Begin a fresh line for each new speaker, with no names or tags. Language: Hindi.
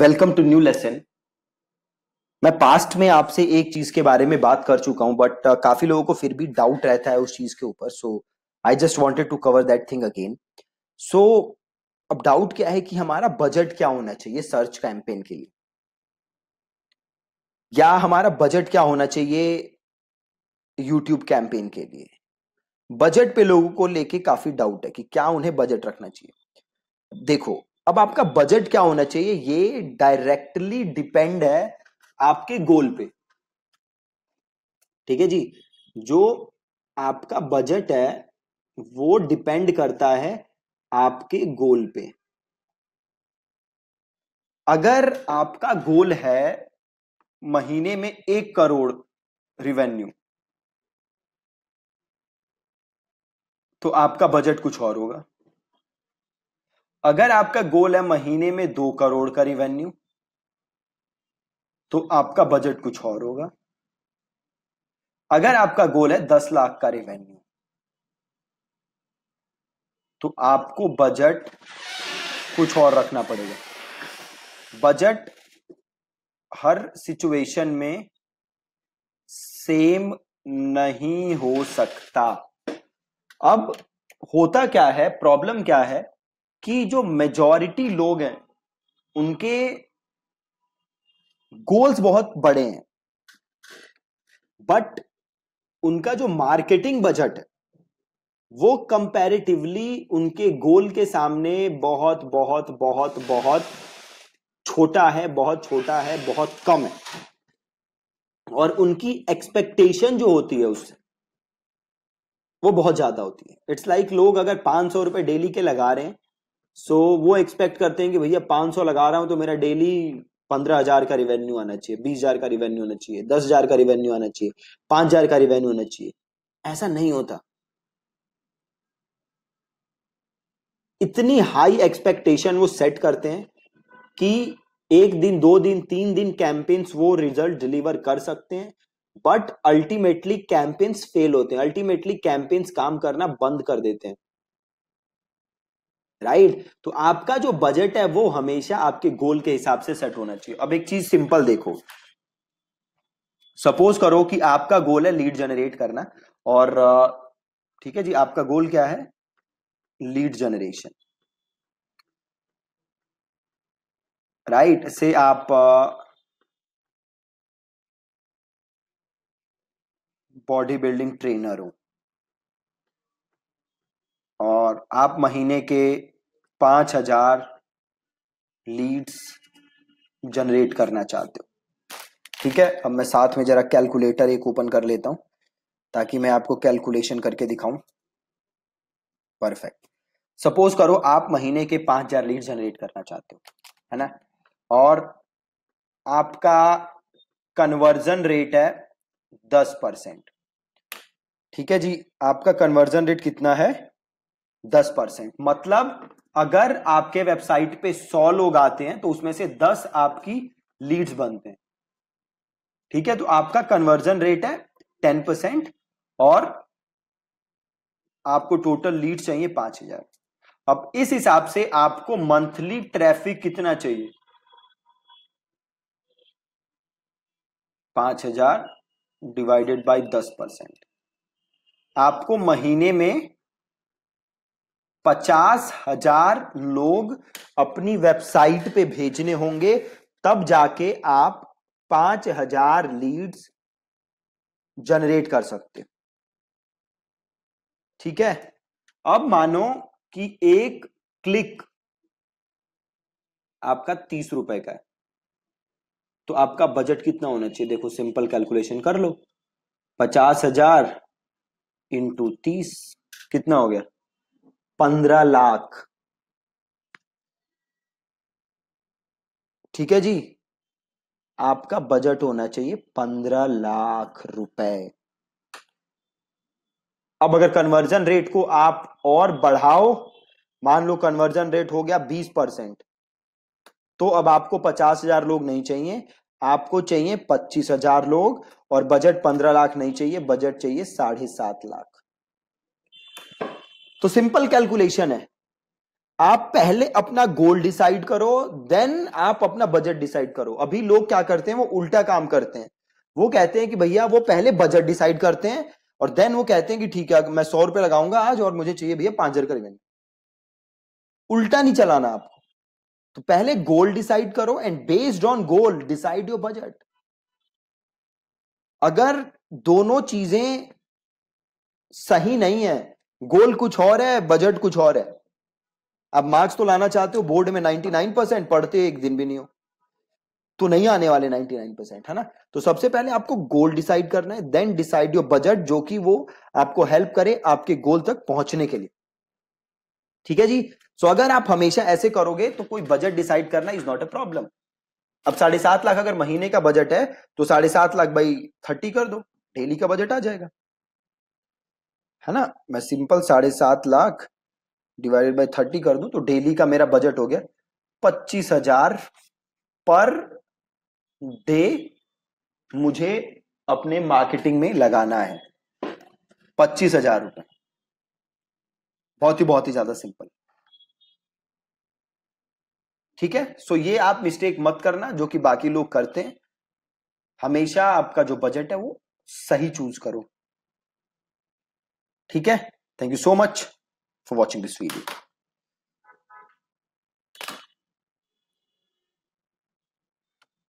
वेलकम टू न्यू लेसन मैं पास्ट में आपसे एक चीज के बारे में बात कर चुका हूं बट uh, काफी लोगों को फिर भी डाउट रहता है उस चीज के ऊपर so I just wanted to cover that thing again so अब डाउट क्या है कि हमारा बजट क्या होना चाहिए सर्च कैंपेन के लिए या हमारा बजट क्या होना चाहिए यूट्यूब कैंपेन के लिए बजट पे लोगों को लेके काफी डाउट है कि क्या उन्हें बजट रखना चाहिए देखो अब आपका बजट क्या होना चाहिए ये डायरेक्टली डिपेंड है आपके गोल पे ठीक है जी जो आपका बजट है वो डिपेंड करता है आपके गोल पे अगर आपका गोल है महीने में एक करोड़ रिवेन्यू तो आपका बजट कुछ और होगा अगर आपका गोल है महीने में दो करोड़ का रिवेन्यू तो आपका बजट कुछ और होगा अगर आपका गोल है दस लाख का रिवेन्यू तो आपको बजट कुछ और रखना पड़ेगा बजट हर सिचुएशन में सेम नहीं हो सकता अब होता क्या है प्रॉब्लम क्या है कि जो मेजॉरिटी लोग हैं उनके गोल्स बहुत बड़े हैं बट उनका जो मार्केटिंग बजट है वो कंपैरेटिवली उनके गोल के सामने बहुत बहुत बहुत बहुत छोटा है बहुत छोटा है बहुत कम है और उनकी एक्सपेक्टेशन जो होती है उससे वो बहुत ज्यादा होती है इट्स लाइक like लोग अगर पांच सौ रुपए डेली के लगा रहे हैं सो so, वो एक्सपेक्ट करते हैं कि भैया पांच सौ लगा रहा हूं तो मेरा डेली पंद्रह हजार का रिवेन्यू आना चाहिए बीस हजार का रिवेन्यू आना चाहिए दस हजार का रिवेन्यू आना चाहिए पांच हजार का रिवेन्यू आना चाहिए ऐसा नहीं होता इतनी हाई एक्सपेक्टेशन वो सेट करते हैं कि एक दिन दो दिन तीन दिन कैंपेन्स वो रिजल्ट डिलीवर कर सकते हैं बट अल्टीमेटली कैंपेन्स फेल होते हैं अल्टीमेटली कैंपेन्स काम करना बंद कर देते हैं राइट तो आपका जो बजट है वो हमेशा आपके गोल के हिसाब से सेट होना चाहिए अब एक चीज सिंपल देखो सपोज करो कि आपका गोल है लीड जनरेट करना और ठीक है जी आपका गोल क्या है लीड जनरेशन राइट से आप बॉडी बिल्डिंग ट्रेनर हो और आप महीने के पांच हजार लीड्स जनरेट करना चाहते हो ठीक है अब मैं साथ में जरा कैलकुलेटर एक ओपन कर लेता हूं ताकि मैं आपको कैलकुलेशन करके दिखाऊं परफेक्ट सपोज करो आप महीने के पांच हजार लीड जनरेट करना चाहते हो है ना और आपका कन्वर्जन रेट है दस परसेंट ठीक है जी आपका कन्वर्जन रेट कितना है दस परसेंट मतलब अगर आपके वेबसाइट पे सौ लोग आते हैं तो उसमें से दस आपकी लीड्स बनते हैं ठीक है तो आपका कन्वर्जन रेट है टेन परसेंट और आपको टोटल लीड चाहिए पांच हजार अब इस हिसाब से आपको मंथली ट्रैफिक कितना चाहिए पांच हजार डिवाइडेड बाय दस परसेंट आपको महीने में पचास हजार लोग अपनी वेबसाइट पे भेजने होंगे तब जाके आप पांच हजार लीड्स जनरेट कर सकते ठीक है अब मानो कि एक क्लिक आपका तीस रुपए का है तो आपका बजट कितना होना चाहिए देखो सिंपल कैलकुलेशन कर लो पचास हजार इंटू तीस कितना हो गया पंद्रह लाख ठीक है जी आपका बजट होना चाहिए पंद्रह लाख रुपए अब अगर कन्वर्जन रेट को आप और बढ़ाओ मान लो कन्वर्जन रेट हो गया बीस परसेंट तो अब आपको पचास हजार लोग नहीं चाहिए आपको चाहिए पच्चीस हजार लोग और बजट पंद्रह लाख नहीं चाहिए बजट चाहिए साढ़े सात लाख तो सिंपल कैलकुलेशन है आप पहले अपना गोल डिसाइड करो देन आप अपना बजट डिसाइड करो अभी लोग क्या करते हैं वो उल्टा काम करते हैं वो कहते हैं कि भैया वो पहले बजट डिसाइड करते हैं और देन वो कहते हैं कि ठीक है मैं सौ रुपए लगाऊंगा आज और मुझे चाहिए भैया पांच हजार करीबन उल्टा नहीं चलाना आपको तो पहले गोल डिसाइड करो and based on goal decide your budget अगर दोनों चीजें सही नहीं है गोल कुछ और है बजट कुछ और है अब मार्क्स तो लाना चाहते हो बोर्ड में 99 परसेंट पढ़ते एक दिन भी नहीं हो तो नहीं आने वाले 99 परसेंट है ना तो सबसे पहले आपको गोल डिसाइड करना है देन डिसाइड योर बजट जो कि वो आपको हेल्प करे आपके गोल तक पहुंचने के लिए ठीक है जी सो so, अगर आप हमेशा ऐसे करोगे तो कोई बजट डिसाइड करना इज नॉट अ प्रॉब्लम अब साढ़े सात लाख अगर महीने का बजट है तो साढ़े सात लाख भाई थर्टी कर दो डेली का बजट आ जाएगा है ना मैं सिंपल साढ़े सात लाख डिवाइडेड बाय थर्टी कर दूं तो डेली का मेरा बजट हो गया पच्चीस हजार पर डे मुझे अपने मार्केटिंग में लगाना है पच्चीस हजार रुपए बहुत ही बहुत ही ज्यादा सिंपल ठीक है सो ये आप मिस्टेक मत करना जो कि बाकी लोग करते हैं हमेशा आपका जो बजट है वो सही चूज करो ठीक है thank you so much for watching this video